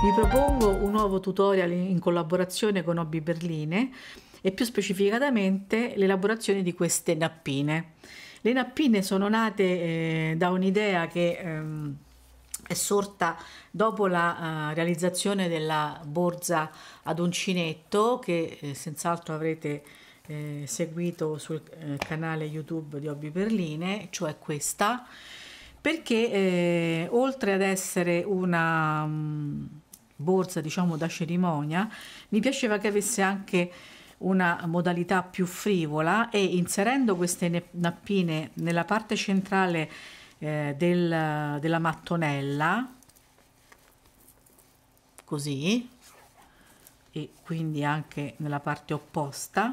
Vi propongo un nuovo tutorial in collaborazione con Hobby Berline e più specificatamente l'elaborazione di queste nappine. Le nappine sono nate eh, da un'idea che ehm, è sorta dopo la eh, realizzazione della borsa ad uncinetto che eh, senz'altro avrete eh, seguito sul eh, canale YouTube di Hobby Berline, cioè questa, perché eh, oltre ad essere una... Mh, mm, borsa diciamo da cerimonia, mi piaceva che avesse anche una modalità più frivola e inserendo queste nappine nella parte centrale eh, del, della mattonella, così, e quindi anche nella parte opposta,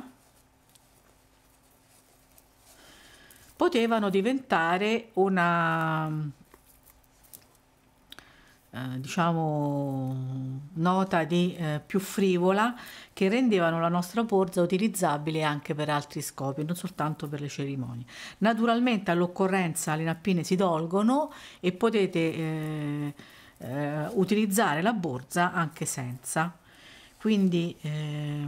potevano diventare una eh, diciamo nota di eh, più frivola che rendevano la nostra borsa utilizzabile anche per altri scopi, non soltanto per le cerimonie. Naturalmente all'occorrenza le nappine si tolgono e potete eh, eh utilizzare la borsa anche senza. Quindi eh,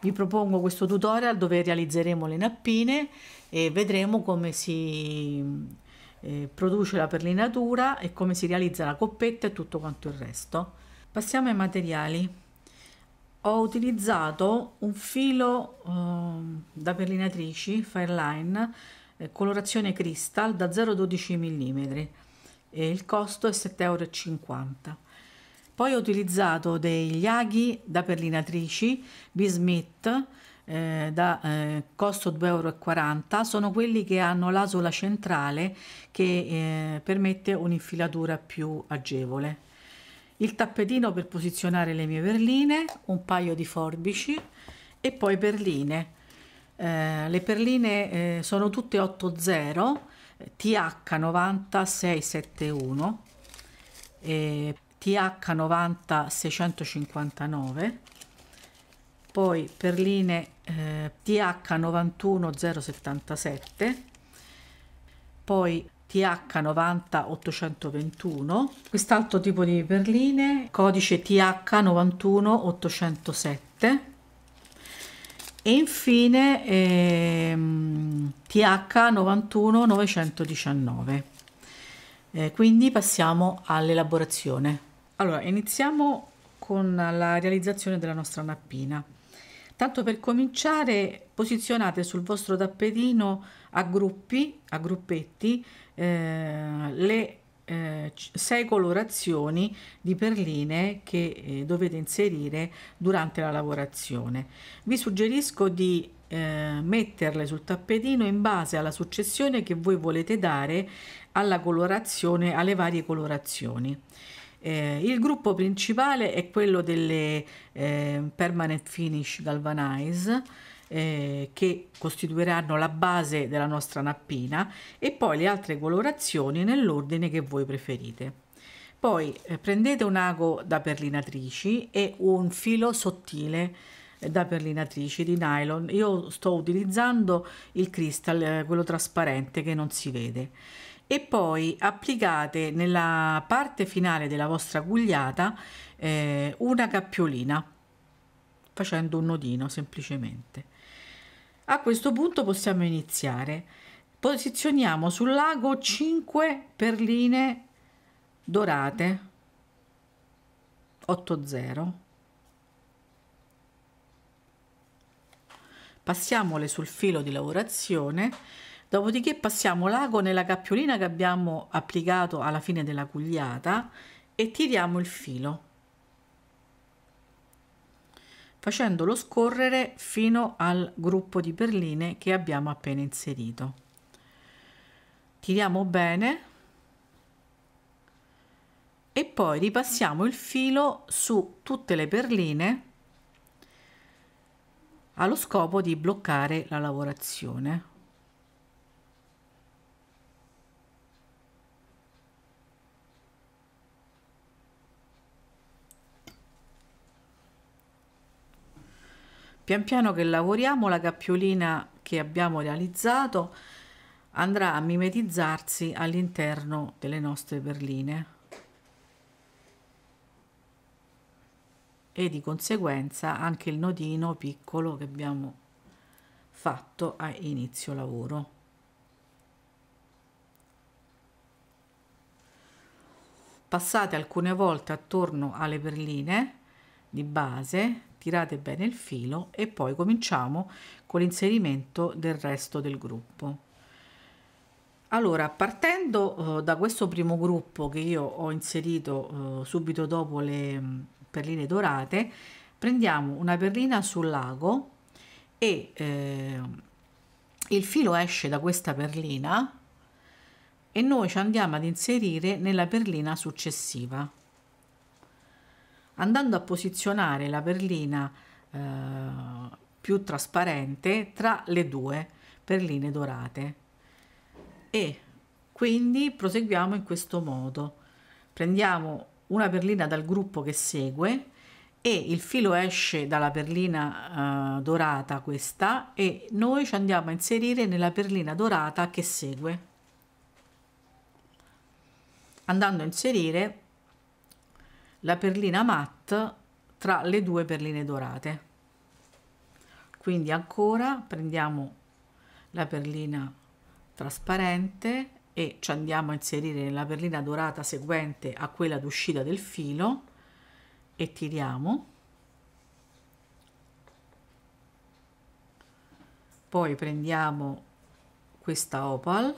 vi propongo questo tutorial dove realizzeremo le nappine e vedremo come si eh, produce la perlinatura e come si realizza la coppetta e tutto quanto il resto. Passiamo ai materiali. Ho utilizzato un filo eh, da perlinatrici Fireline eh, colorazione cristal da 0,12 mm e il costo è 7,50 euro. Poi ho utilizzato degli aghi da perlinatrici B. Smith eh, da eh, costo 2,40 euro sono quelli che hanno l'asola centrale che eh, permette un'infilatura più agevole. Il tappetino per posizionare le mie perline, un paio di forbici e poi perline. Eh, le perline eh, sono tutte 80 TH90671 eh, TH90659 poi perline eh, TH91077, poi TH90821, quest'altro tipo di perline, codice TH91807 e infine ehm, TH91919. Eh, quindi passiamo all'elaborazione. Allora, iniziamo con la realizzazione della nostra nappina. Tanto per cominciare, posizionate sul vostro tappetino a gruppi, a gruppetti, eh, le eh, sei colorazioni di perline che eh, dovete inserire durante la lavorazione. Vi suggerisco di eh, metterle sul tappetino in base alla successione che voi volete dare alla colorazione, alle varie colorazioni. Eh, il gruppo principale è quello delle eh, Permanent Finish Galvanize eh, che costituiranno la base della nostra nappina e poi le altre colorazioni nell'ordine che voi preferite. Poi eh, prendete un ago da perlinatrici e un filo sottile eh, da perlinatrici di nylon. Io sto utilizzando il cristal, eh, quello trasparente che non si vede e poi applicate nella parte finale della vostra gugliata eh, una cappiolina facendo un nodino semplicemente. A questo punto possiamo iniziare. Posizioniamo sul lago 5 perline dorate 8-0. Passiamole sul filo di lavorazione Dopodiché passiamo l'ago nella cappiolina che abbiamo applicato alla fine della cugliata e tiriamo il filo facendolo scorrere fino al gruppo di perline che abbiamo appena inserito. Tiriamo bene e poi ripassiamo il filo su tutte le perline allo scopo di bloccare la lavorazione. Pian piano che lavoriamo la cappiolina che abbiamo realizzato andrà a mimetizzarsi all'interno delle nostre perline e di conseguenza anche il nodino piccolo che abbiamo fatto a inizio lavoro. Passate alcune volte attorno alle perline di base tirate bene il filo e poi cominciamo con l'inserimento del resto del gruppo. Allora, partendo eh, da questo primo gruppo che io ho inserito eh, subito dopo le mm, perline dorate, prendiamo una perlina sul lago e eh, il filo esce da questa perlina e noi ci andiamo ad inserire nella perlina successiva andando a posizionare la perlina eh, più trasparente tra le due perline dorate e quindi proseguiamo in questo modo prendiamo una perlina dal gruppo che segue e il filo esce dalla perlina eh, dorata questa e noi ci andiamo a inserire nella perlina dorata che segue andando a inserire la perlina matte tra le due perline dorate quindi ancora prendiamo la perlina trasparente e ci andiamo a inserire nella perlina dorata seguente a quella d'uscita del filo e tiriamo poi prendiamo questa opal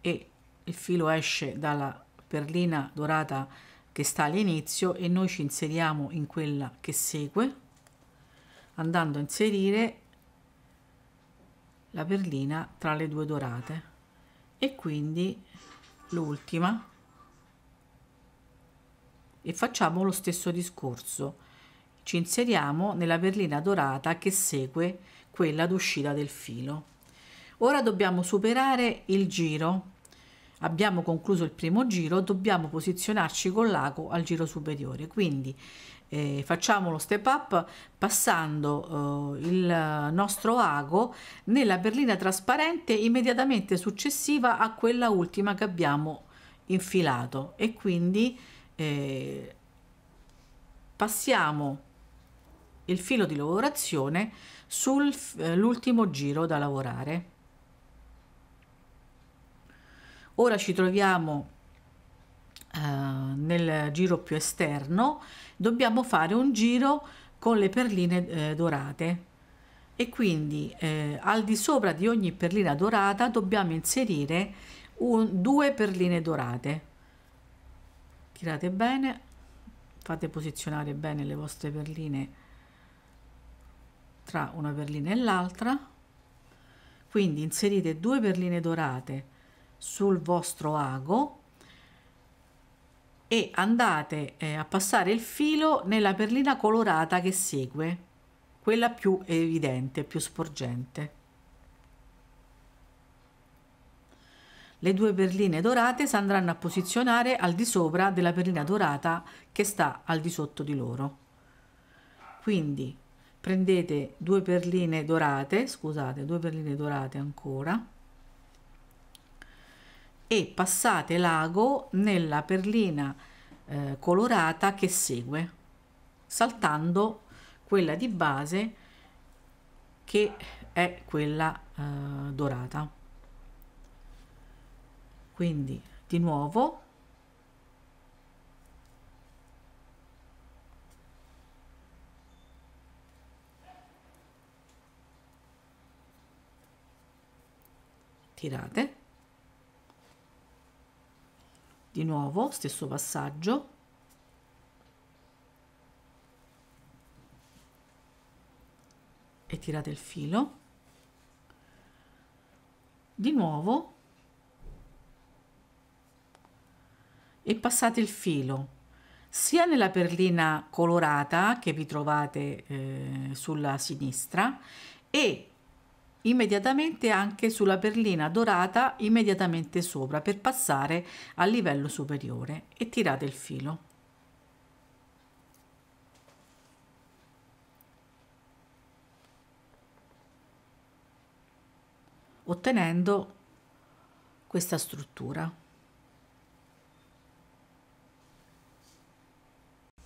e il filo esce dalla perlina dorata che sta all'inizio e noi ci inseriamo in quella che segue andando a inserire la perlina tra le due dorate e quindi l'ultima e facciamo lo stesso discorso ci inseriamo nella perlina dorata che segue quella d'uscita del filo ora dobbiamo superare il giro abbiamo concluso il primo giro, dobbiamo posizionarci con l'ago al giro superiore. Quindi eh, facciamo lo step up passando eh, il nostro ago nella berlina trasparente immediatamente successiva a quella ultima che abbiamo infilato e quindi eh, passiamo il filo di lavorazione sull'ultimo eh, giro da lavorare. Ora ci troviamo eh, nel giro più esterno, dobbiamo fare un giro con le perline eh, dorate e quindi eh, al di sopra di ogni perlina dorata dobbiamo inserire un, due perline dorate. Tirate bene, fate posizionare bene le vostre perline tra una perlina e l'altra quindi inserite due perline dorate sul vostro ago e andate eh, a passare il filo nella perlina colorata che segue, quella più evidente, più sporgente. Le due perline dorate si andranno a posizionare al di sopra della perlina dorata che sta al di sotto di loro. Quindi prendete due perline dorate, scusate, due perline dorate ancora, e passate l'ago nella perlina eh, colorata che segue, saltando quella di base che è quella eh, dorata. Quindi di nuovo tirate di nuovo stesso passaggio e tirate il filo di nuovo e passate il filo sia nella perlina colorata che vi trovate eh, sulla sinistra e immediatamente anche sulla perlina dorata immediatamente sopra per passare al livello superiore e tirate il filo. ottenendo questa struttura.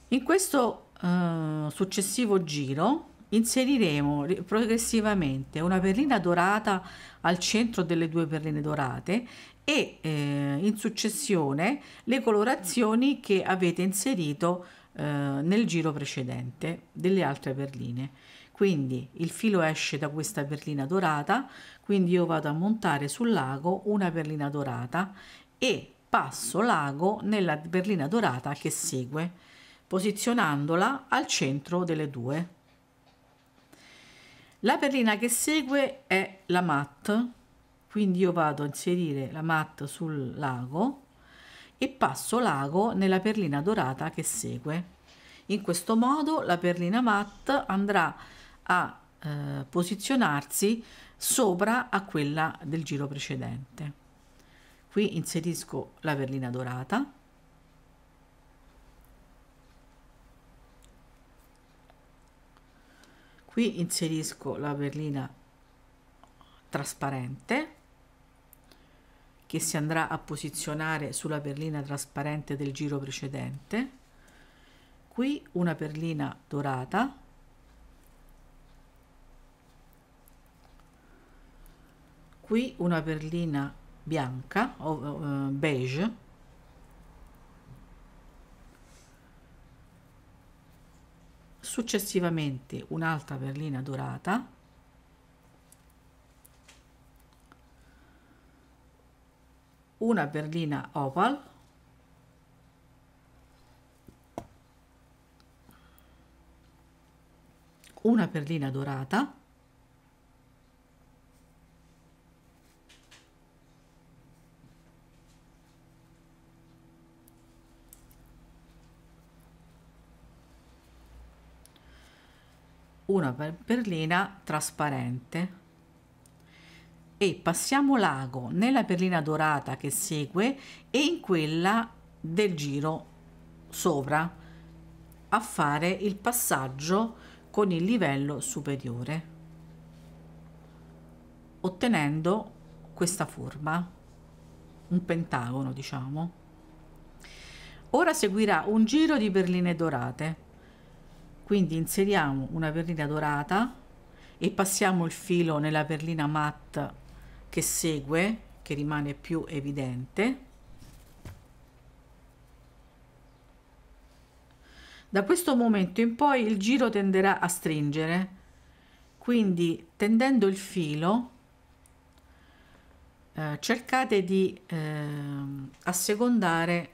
In questo eh, successivo giro Inseriremo progressivamente una perlina dorata al centro delle due perline dorate e eh, in successione le colorazioni che avete inserito eh, nel giro precedente delle altre perline. Quindi il filo esce da questa perlina dorata, quindi io vado a montare sul lago una perlina dorata e passo lago nella perlina dorata che segue, posizionandola al centro delle due. La perlina che segue è la matte, quindi io vado a inserire la matte sul lago e passo lago nella perlina dorata che segue. In questo modo la perlina matte andrà a eh, posizionarsi sopra a quella del giro precedente. Qui inserisco la perlina dorata qui inserisco la perlina trasparente che si andrà a posizionare sulla perlina trasparente del giro precedente qui una perlina dorata qui una perlina bianca o eh, beige successivamente un'altra perlina dorata una perlina opal una perlina dorata una perlina trasparente e passiamo l'ago nella perlina dorata che segue e in quella del giro sopra a fare il passaggio con il livello superiore ottenendo questa forma un pentagono diciamo ora seguirà un giro di perline dorate quindi inseriamo una perlina dorata e passiamo il filo nella perlina matte che segue che rimane più evidente da questo momento in poi il giro tenderà a stringere quindi tendendo il filo eh, cercate di eh, assecondare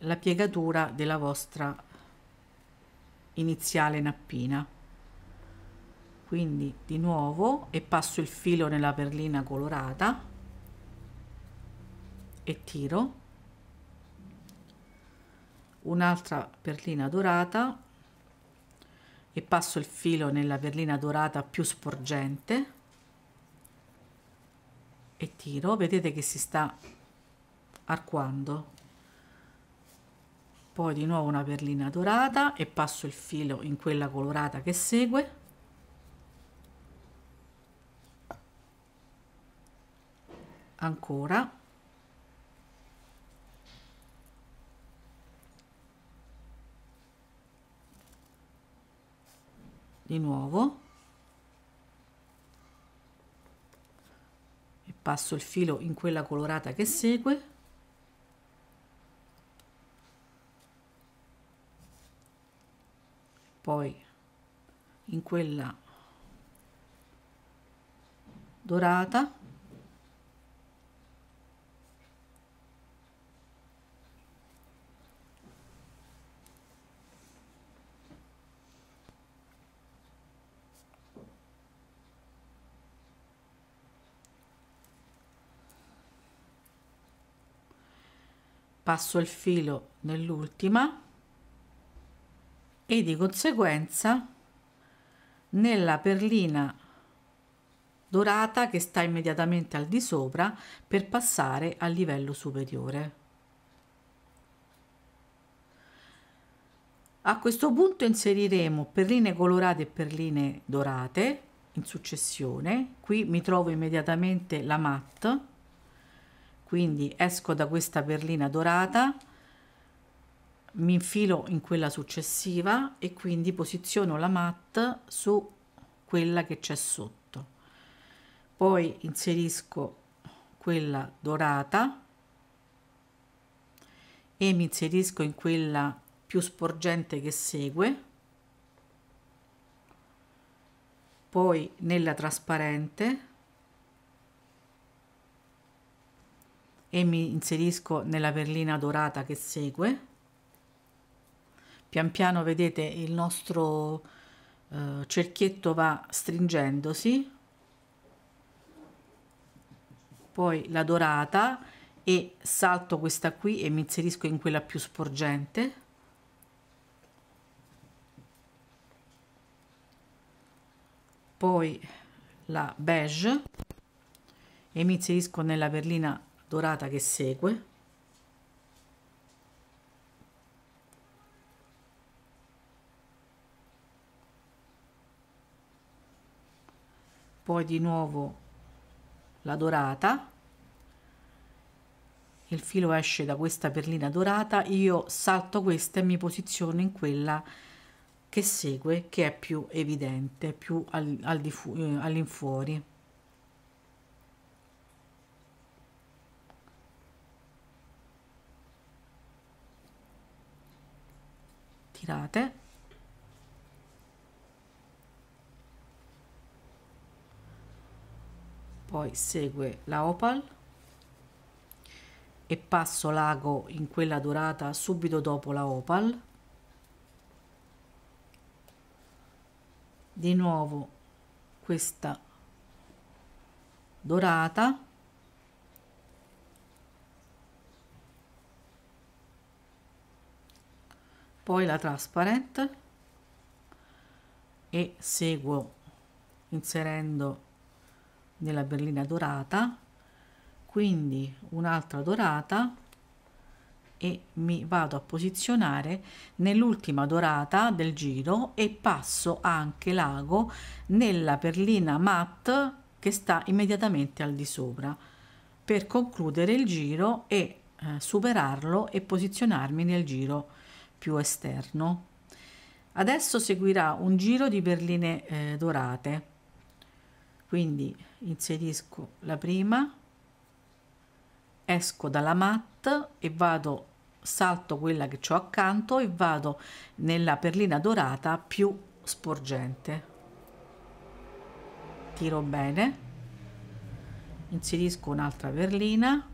la piegatura della vostra iniziale nappina quindi di nuovo e passo il filo nella perlina colorata e tiro un'altra perlina dorata e passo il filo nella perlina dorata più sporgente e tiro vedete che si sta arcuando poi di nuovo una perlina dorata e passo il filo in quella colorata che segue ancora di nuovo e passo il filo in quella colorata che segue poi in quella dorata passo il filo nell'ultima e di conseguenza nella perlina dorata che sta immediatamente al di sopra per passare al livello superiore. A questo punto inseriremo perline colorate e perline dorate in successione. Qui mi trovo immediatamente la matte, quindi esco da questa perlina dorata, mi infilo in quella successiva e quindi posiziono la mat su quella che c'è sotto poi inserisco quella dorata e mi inserisco in quella più sporgente che segue poi nella trasparente e mi inserisco nella perlina dorata che segue Pian piano vedete il nostro eh, cerchietto va stringendosi, poi la dorata e salto questa qui e mi inserisco in quella più sporgente. Poi la beige e mi inserisco nella perlina dorata che segue poi di nuovo la dorata il filo esce da questa perlina dorata io salto questa e mi posiziono in quella che segue che è più evidente più al, al di eh, all'infuori tirate poi segue la opal e passo l'ago in quella dorata subito dopo la opal di nuovo questa dorata poi la transparent e seguo inserendo nella berlina dorata quindi un'altra dorata e mi vado a posizionare nell'ultima dorata del giro e passo anche l'ago nella perlina matte che sta immediatamente al di sopra per concludere il giro e eh, superarlo e posizionarmi nel giro più esterno adesso seguirà un giro di perline eh, dorate quindi inserisco la prima esco dalla mat e vado salto quella che ho accanto e vado nella perlina dorata più sporgente tiro bene inserisco un'altra perlina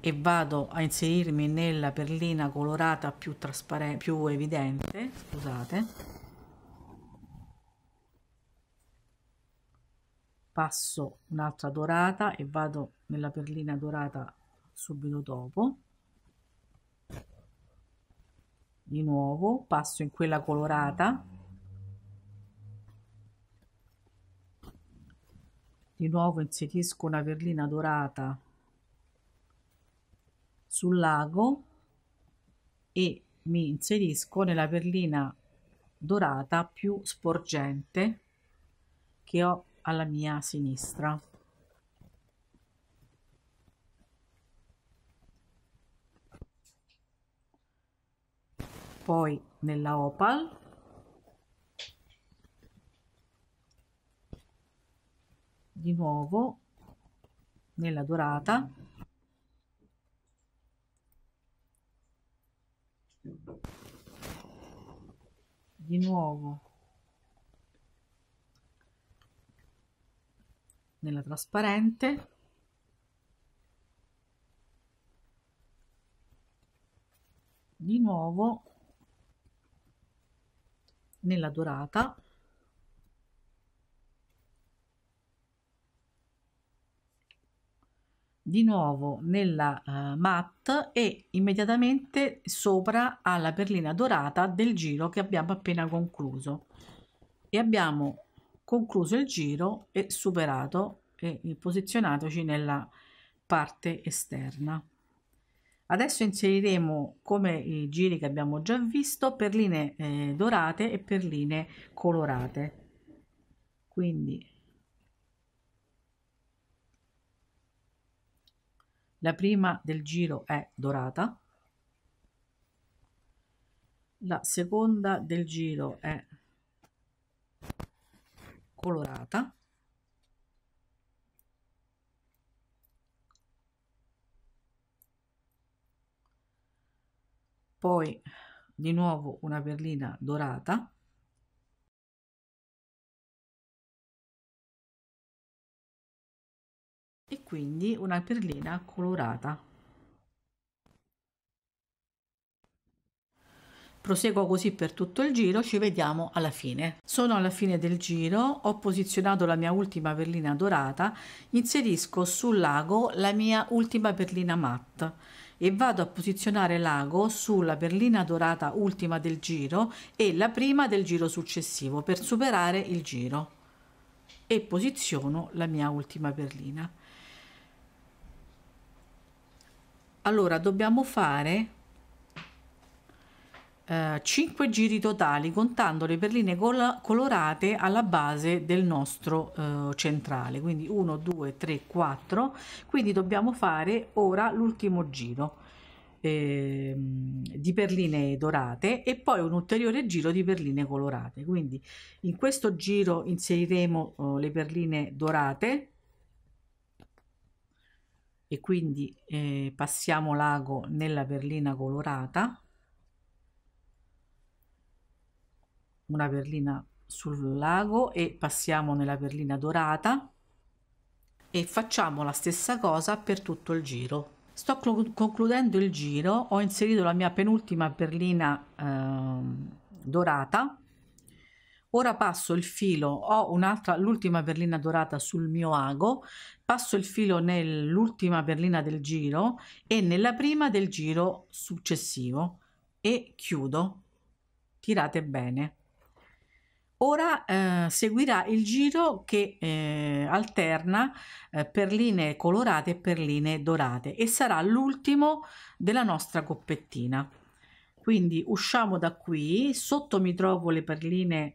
e vado a inserirmi nella perlina colorata più trasparente più evidente scusate passo un'altra dorata e vado nella perlina dorata subito dopo di nuovo passo in quella colorata di nuovo inserisco una perlina dorata sul lago e mi inserisco nella perlina dorata più sporgente che ho alla mia sinistra. Poi nella opal di nuovo nella dorata di nuovo nella trasparente di nuovo nella dorata di nuovo nella uh, matte e immediatamente sopra alla perlina dorata del giro che abbiamo appena concluso e abbiamo concluso il giro e superato e posizionatoci nella parte esterna. Adesso inseriremo come i giri che abbiamo già visto per linee eh, dorate e per linee colorate. Quindi la prima del giro è dorata, la seconda del giro è colorata poi di nuovo una perlina dorata e quindi una perlina colorata Proseguo così per tutto il giro, ci vediamo alla fine. Sono alla fine del giro, ho posizionato la mia ultima perlina dorata, inserisco sul lago la mia ultima perlina matte e vado a posizionare l'ago sulla perlina dorata ultima del giro e la prima del giro successivo per superare il giro e posiziono la mia ultima perlina. Allora dobbiamo fare 5 eh, giri totali contando le perline col- colorate alla base del nostro eh, centrale quindi 1 2 3 4 quindi dobbiamo fare ora l'ultimo giro eh, di perline dorate e poi un ulteriore giro di perline colorate quindi in questo giro inseriremo oh, le perline dorate e quindi eh, passiamo l'ago nella perlina colorata una perlina sul lago e passiamo nella perlina dorata e facciamo la stessa cosa per tutto il giro sto concludendo il giro ho inserito la mia penultima perlina eh, dorata ora passo il filo ho un'altra l'ultima perlina dorata sul mio ago passo il filo nell'ultima perlina del giro e nella prima del giro successivo e chiudo tirate bene Ora eh, seguirà il giro che eh, alterna eh, linee colorate e per linee dorate e sarà l'ultimo della nostra coppettina. Quindi usciamo da qui, sotto mi trovo le perline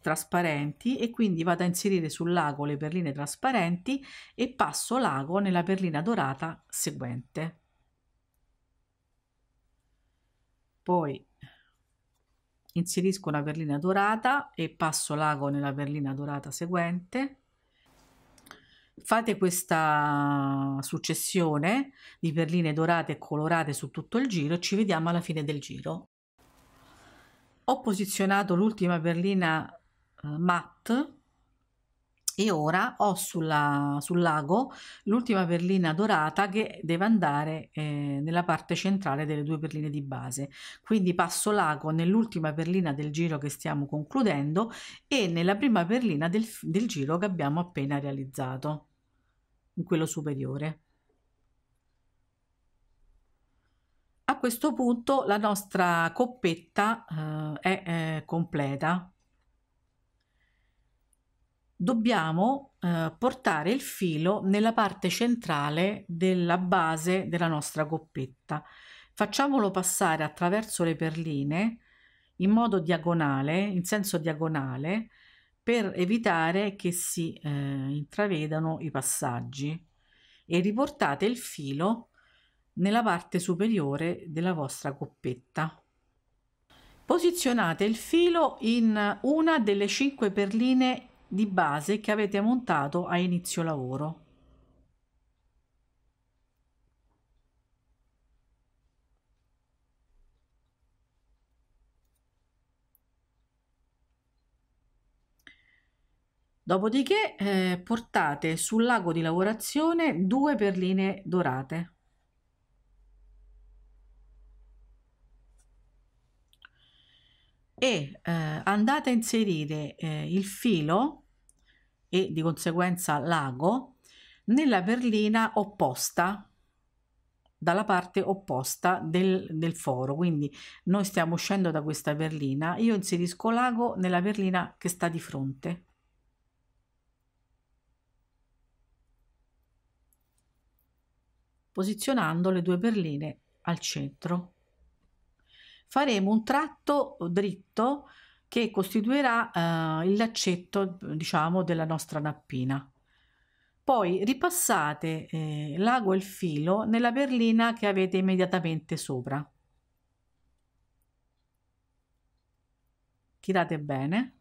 trasparenti e quindi vado a inserire sul lago le perline trasparenti e passo lago nella perlina dorata seguente. Poi inserisco una perlina dorata e passo l'ago nella perlina dorata seguente fate questa successione di perline dorate e colorate su tutto il giro e ci vediamo alla fine del giro ho posizionato l'ultima perlina eh, matte e ora ho sulla, sul lago l'ultima perlina dorata che deve andare eh, nella parte centrale delle due perline di base quindi passo lago nell'ultima perlina del giro che stiamo concludendo e nella prima perlina del, del giro che abbiamo appena realizzato in quello superiore a questo punto la nostra coppetta eh, è, è eh, completa dobbiamo eh, portare il filo nella parte centrale della base della nostra coppetta. Facciamolo passare attraverso le perline in modo diagonale, in senso diagonale, per evitare che si eh, intravedano i passaggi e riportate il filo nella parte superiore della vostra coppetta. Posizionate il filo in una delle cinque perline di base che avete montato a inizio lavoro. Dopodiché eh, portate sul lago di lavorazione due perline dorate. e eh, andate a inserire eh, il filo e di conseguenza l'ago nella perlina opposta dalla parte opposta del, del, foro quindi noi stiamo uscendo da questa perlina io inserisco l'ago nella perlina che sta di fronte posizionando le due perline al centro faremo un tratto dritto che costituirà eh, il laccetto diciamo della nostra nappina poi ripassate eh, l'ago e il filo nella berlina che avete immediatamente sopra tirate bene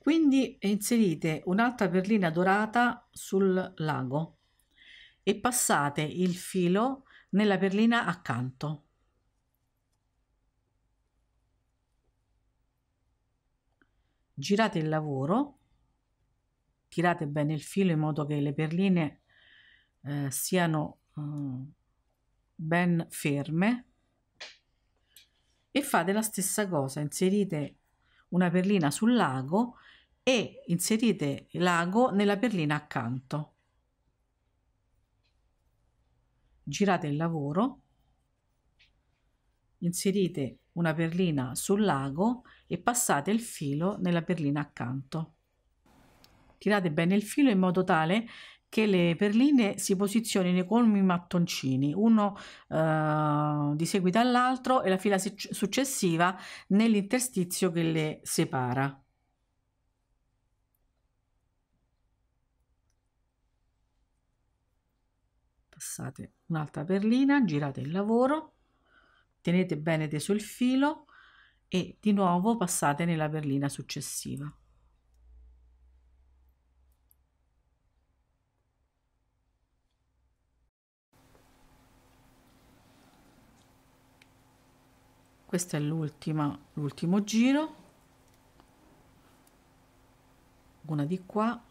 quindi inserite un'altra perlina dorata sul lago e passate il filo nella perlina accanto. Girate il lavoro, tirate bene il filo in modo che le perline eh, siano eh, ben ferme e fate la stessa cosa, inserite una perlina sul lago e inserite l'ago nella perlina accanto. girate il lavoro, inserite una perlina sul lago e passate il filo nella perlina accanto. Tirate bene il filo in modo tale che le perline si posizionino come i mattoncini, uno eh, di seguito all'altro e la fila successiva nell'interstizio che le separa. passate un'altra perlina, girate il lavoro, tenete bene teso il filo e di nuovo passate nella perlina successiva. Questo è l'ultimo giro, una di qua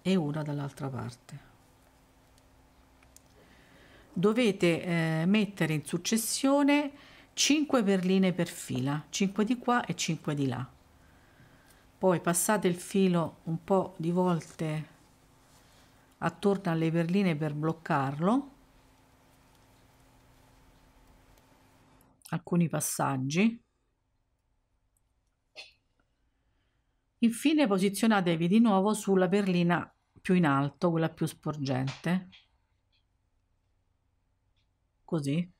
e una dall'altra parte dovete eh, mettere in successione 5 perline per fila 5 di qua e 5 di là poi passate il filo un po di volte attorno alle perline per bloccarlo alcuni passaggi infine posizionatevi di nuovo sulla perlina più in alto quella più sporgente così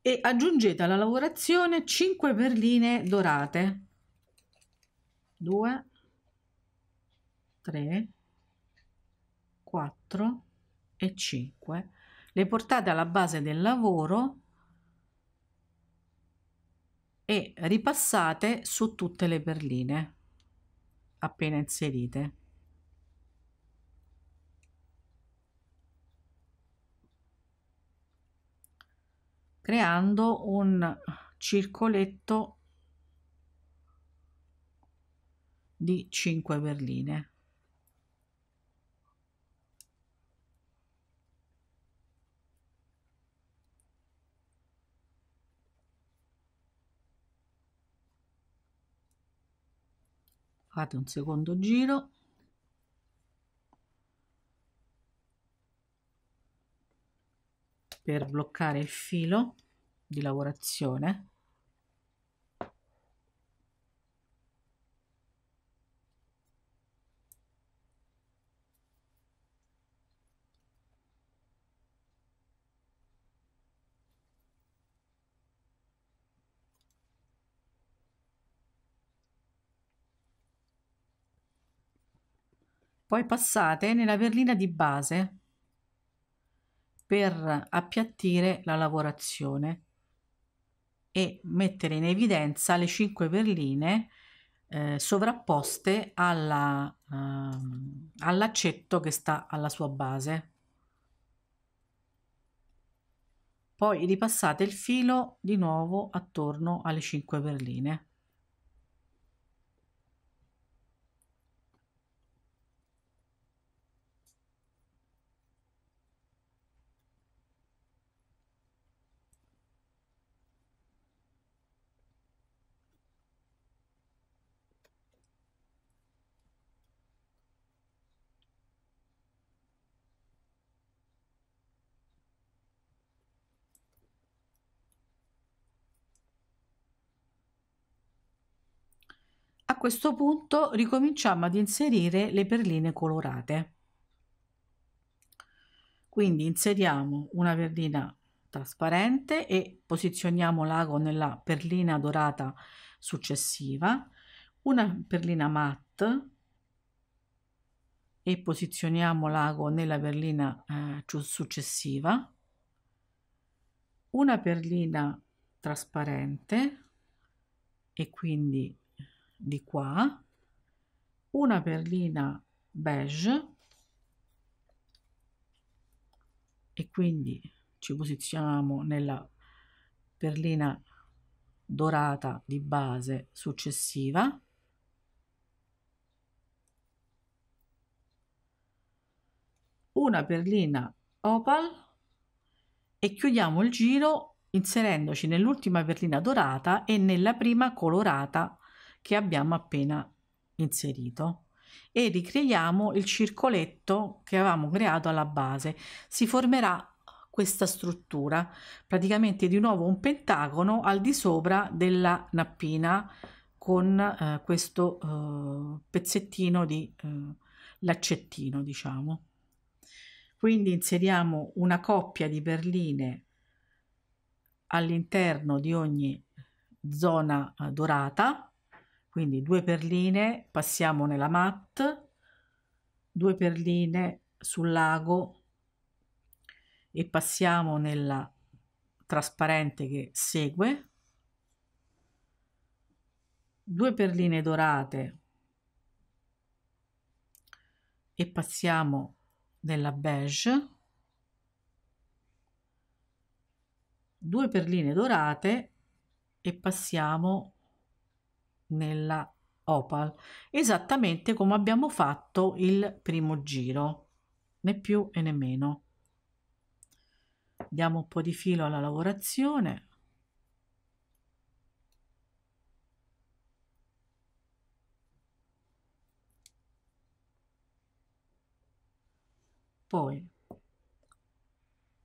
e aggiungete alla lavorazione 5 perline dorate 2 3 4 e 5 le portate alla base del lavoro e ripassate su tutte le perline appena inserite creando un circoletto di 5 berline fate un secondo giro per bloccare il filo di lavorazione Poi passate nella berlina di base per appiattire la lavorazione e mettere in evidenza le cinque perline eh, sovrapposte alla, eh, all'accetto che sta alla sua base. Poi ripassate il filo di nuovo attorno alle 5 perline. questo punto ricominciamo ad inserire le perline colorate. Quindi inseriamo una perlina trasparente e posizioniamo l'ago nella perlina dorata successiva, una perlina matte e posizioniamo l'ago nella perlina eh, successiva, una perlina trasparente e quindi di qua una perlina beige e quindi ci posizioniamo nella perlina dorata di base successiva una perlina opal e chiudiamo il giro inserendoci nell'ultima perlina dorata e nella prima colorata che abbiamo appena inserito e ricreiamo il circoletto che avevamo creato alla base. Si formerà questa struttura, praticamente di nuovo un pentagono al di sopra della nappina con eh, questo eh, pezzettino di eh, laccettino, diciamo. Quindi inseriamo una coppia di perline all'interno di ogni zona eh, dorata quindi due perline passiamo nella mat due perline sul lago e passiamo nella trasparente che segue due perline dorate e passiamo nella beige due perline dorate e passiamo nella opal esattamente come abbiamo fatto il primo giro né più e né meno diamo un po di filo alla lavorazione poi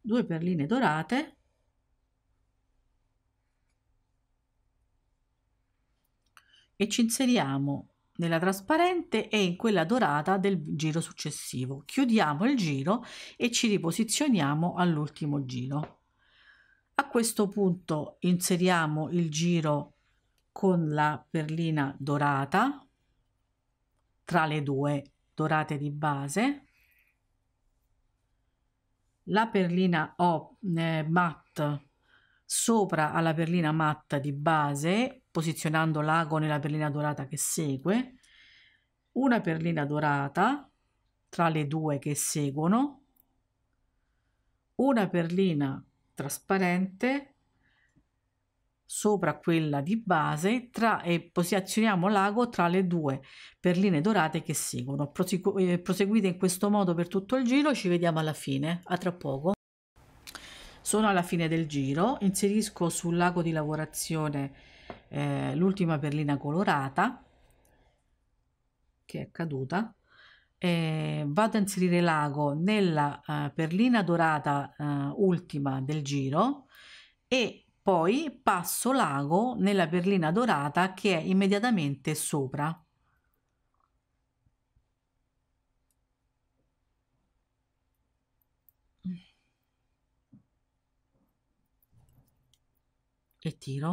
due perline dorate e ci inseriamo nella trasparente e in quella dorata del giro successivo. Chiudiamo il giro e ci riposizioniamo all'ultimo giro. A questo punto inseriamo il giro con la perlina dorata tra le due dorate di base, la perlina o, eh, matte sopra alla perlina matta di base posizionando l'ago nella perlina dorata che segue, una perlina dorata tra le due che seguono, una perlina trasparente sopra quella di base tra, e posizioniamo l'ago tra le due perline dorate che seguono. Prosegu eh, proseguite in questo modo per tutto il giro, ci vediamo alla fine, a tra poco. Sono alla fine del giro, inserisco sul lago di lavorazione eh, l'ultima perlina colorata che è caduta eh, vado a inserire l'ago nella eh, perlina dorata eh, ultima del giro e poi passo l'ago nella perlina dorata che è immediatamente sopra e tiro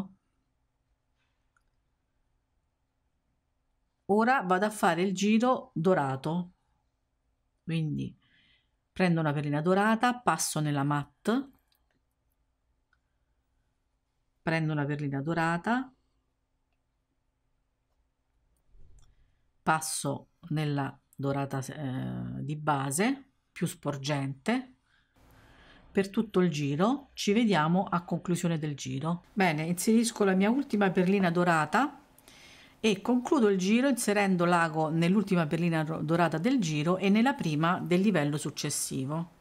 ora vado a fare il giro dorato quindi prendo una perlina dorata passo nella matte prendo una perlina dorata passo nella dorata eh, di base più sporgente per tutto il giro ci vediamo a conclusione del giro bene inserisco la mia ultima perlina dorata e concludo il giro inserendo l'ago nell'ultima perlina dorata del giro e nella prima del livello successivo.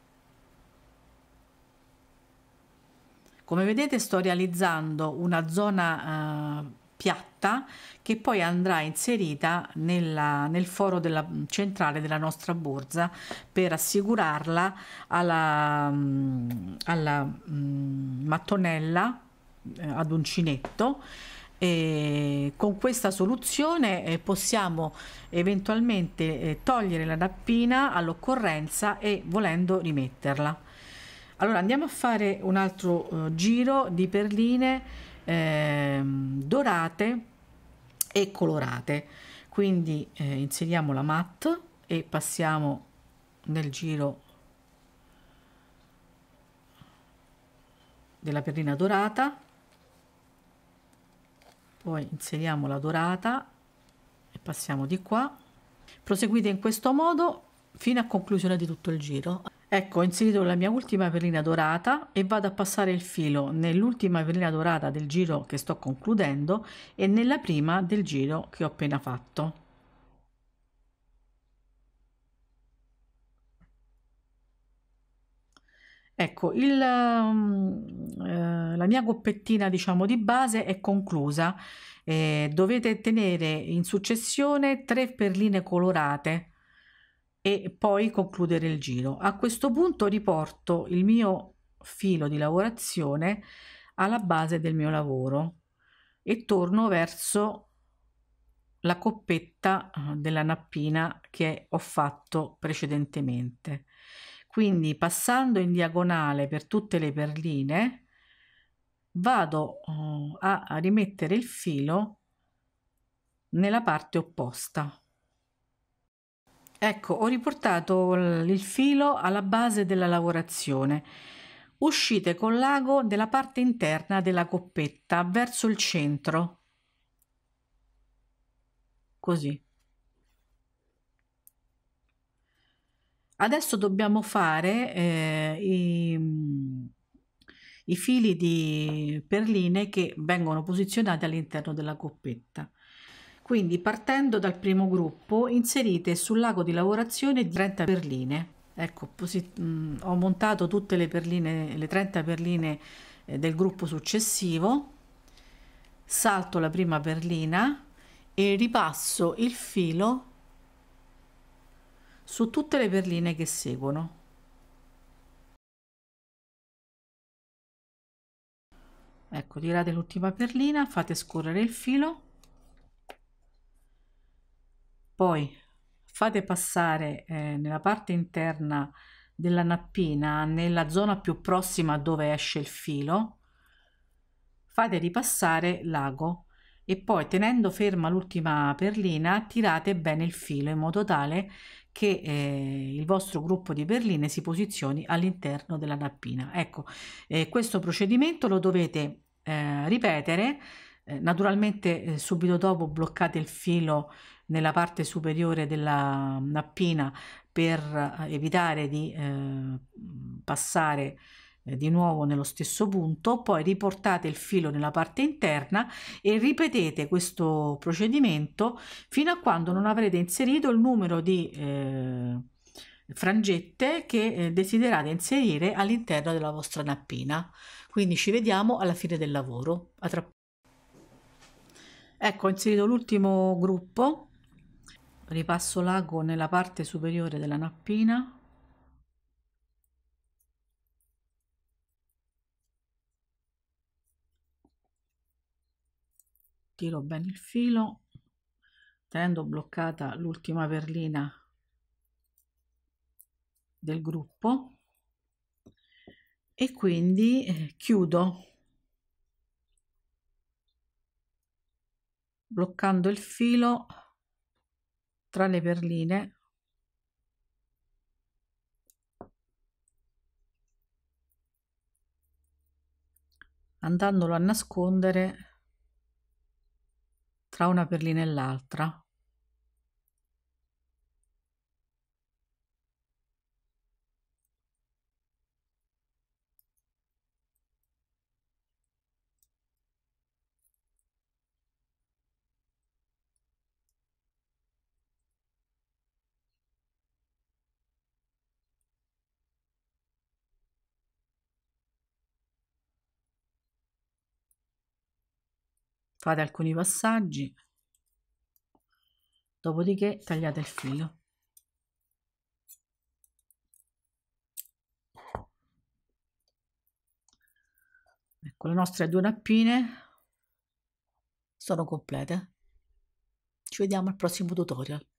Come vedete sto realizzando una zona eh, piatta che poi andrà inserita nella, nel foro della, centrale della nostra borsa per assicurarla alla, mm, alla mh, mm, mattonella eh, ad uncinetto e con questa soluzione eh, possiamo eventualmente eh, togliere la nappina all'occorrenza e volendo rimetterla. Allora andiamo a fare un altro eh, giro di perline eh, dorate e colorate. Quindi eh, inseriamo la matte e passiamo nel giro della perlina dorata poi inseriamo la dorata e passiamo di qua proseguite in questo modo fino a conclusione di tutto il giro ecco ho inserito la mia ultima perlina dorata e vado a passare il filo nell'ultima perlina dorata del giro che sto concludendo e nella prima del giro che ho appena fatto Ecco, il, mm, eh, la mia coppettina diciamo di base è conclusa. Eh, dovete tenere in successione tre perline colorate e poi concludere il giro. A questo punto riporto il mio filo di lavorazione alla base del mio lavoro e torno verso la coppetta eh, della nappina che ho fatto precedentemente quindi passando in diagonale per tutte le perline vado uh, a rimettere il filo nella parte opposta ecco ho riportato il filo alla base della lavorazione uscite con l'ago della parte interna della coppetta verso il centro così Adesso dobbiamo fare eh, i, mm, i fili di perline che vengono posizionati all'interno della coppetta. Quindi partendo dal primo gruppo inserite sul lago di lavorazione 30 perline. Ecco, mm, ho montato tutte le perline, le 30 perline eh, del gruppo successivo, salto la prima perlina e ripasso il filo su tutte le perline che seguono. Ecco, tirate l'ultima perlina, fate scorrere il filo, poi fate passare eh, nella parte interna della nappina nella zona più prossima dove esce il filo fate ripassare l'ago e poi tenendo ferma l'ultima perlina tirate bene il filo in modo tale che che eh, il vostro gruppo di berline si posizioni all'interno della nappina. Ecco, eh, questo procedimento lo dovete eh, ripetere, eh, naturalmente eh, subito dopo bloccate il filo nella parte superiore della nappina per eh, evitare di passare eh, di nuovo nello stesso punto, poi riportate il filo nella parte interna e ripetete questo procedimento fino a quando non avrete inserito il numero di eh, frangette che eh, desiderate inserire all'interno della vostra nappina. Quindi ci vediamo alla fine del lavoro. A tra... Ecco, ho inserito l'ultimo gruppo, ripasso l'ago nella parte superiore della nappina tiro bene il filo tenendo bloccata l'ultima perlina del gruppo e quindi eh, chiudo bloccando il filo tra le perline andandolo a nascondere tra una berlina e l'altra fate alcuni passaggi dopodiché tagliate il filo ecco le nostre due nappine sono complete ci vediamo al prossimo tutorial